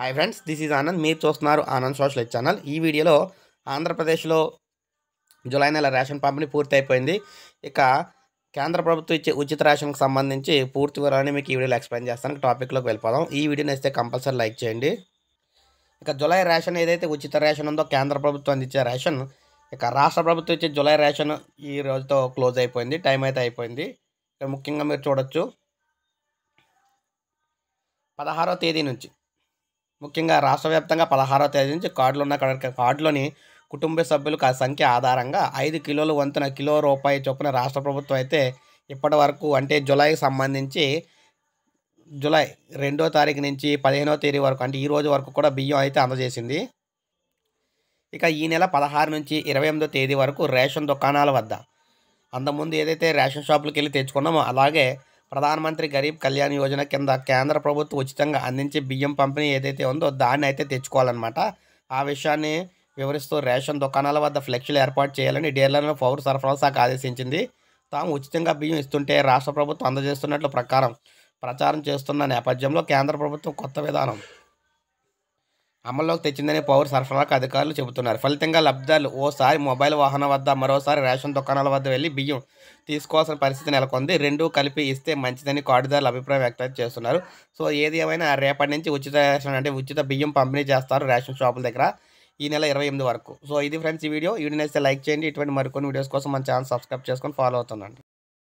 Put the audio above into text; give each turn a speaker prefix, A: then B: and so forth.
A: hi friends this is Anand మీరు చూస్తున్నారు Anand social channel ఈ వీడియోలో ఆంధ్రప్రదేశ్లో జూలై నెల రేషన్ పంపిణీ పూర్తి అయిపోయింది ఇక కేంద్ర ప్రభుత్వం ఇచ్చే ఉచిత రేషన్కి సంబంధించి పూర్తి వివరాన్ని మీకు ఈ వీడియోలో ఎక్స్ప్లెయిన్ చేస్తాను టాపిక్లోకి వెళ్ళిపోదాం ఈ వీడియోని ఇస్తే కంపల్సరీ లైక్ చేయండి ఇక జులై రేషన్ ఏదైతే ఉచిత రేషన్ ఉందో కేంద్ర ప్రభుత్వం అందించే రేషన్ ఇక రాష్ట్ర ప్రభుత్వం ఇచ్చే జులై రేషన్ ఈ రోజుతో క్లోజ్ అయిపోయింది టైం అయితే అయిపోయింది ముఖ్యంగా మీరు చూడొచ్చు పదహారో తేదీ నుంచి ముఖ్యంగా రాష్ట్ర వ్యాప్తంగా పదహారవ తేదీ నుంచి కార్డులు ఉన్న కార్డులోని కుటుంబ సభ్యులు సంఖ్య ఆధారంగా ఐదు కిలోల వంతున కిలో రూపాయి చొప్పున రాష్ట్ర ప్రభుత్వం అయితే ఇప్పటి వరకు అంటే జులైకి సంబంధించి జులై రెండో తారీఖు నుంచి పదిహేనో తేదీ వరకు అంటే ఈ రోజు వరకు కూడా బియ్యం అయితే అందజేసింది ఇక ఈ నెల పదహారు నుంచి ఇరవై ఎనిమిదో తేదీ వరకు రేషన్ దుకాణాల వద్ద అంతకుముందు ఏదైతే రేషన్ షాపులకు వెళ్ళి తెచ్చుకున్నామో అలాగే ప్రధానమంత్రి గరీబ్ కళ్యాణ్ యోజన కింద కేంద్ర ప్రభుత్వం ఉచితంగా అందించే బియ్యం పంపిణీ ఏదైతే ఉందో దాన్ని అయితే తెచ్చుకోవాలన్నమాట ఆ విషయాన్ని వివరిస్తూ రేషన్ దుకాణాల వద్ద ఫ్లెక్సీలు ఏర్పాటు చేయాలని డీలర్లను పౌర సరఫరా శాఖ ఆదేశించింది తాము ఉచితంగా బియ్యం ఇస్తుంటే రాష్ట్ర ప్రభుత్వం అందజేస్తున్నట్లు ప్రకారం ప్రచారం చేస్తున్న నేపథ్యంలో కేంద్ర ప్రభుత్వం కొత్త విధానం అమల్లోకి తెచ్చిందని పౌర సరఫరాకు అధికారులు చెబుతున్నారు ఫలితంగా లబ్ధిదారులు ఓసారి మొబైల్ వాహనం వద్ద మరోసారి రేషన్ దుకాణాల వద్ద వెళ్ళి బియ్యం తీసుకోవాల్సిన పరిస్థితి నెలకొంది రెండూ కలిపి ఇస్తే మంచిదని కార్డుదారులు అభిప్రాయం వ్యక్తం చేస్తున్నారు సో ఏది ఏమైనా రేపటి నుంచి ఉచిత రేషన్ అంటే ఉచిత బియ్యం పంపిణీ చేస్తారు రేషన్ షాపుల దగ్గర ఈ నెల ఇరవై ఎనిమిది వరకు సో ఇది ఫ్రెండ్స్ ఈ వీడియో వీడియో లైక్ చేయండి ఇటువంటి మరికొన్ని వీడియోస్ కోసం మన ఛానల్ సబ్స్క్రైబ్ చేసుకొని ఫాలో అవుతుందండి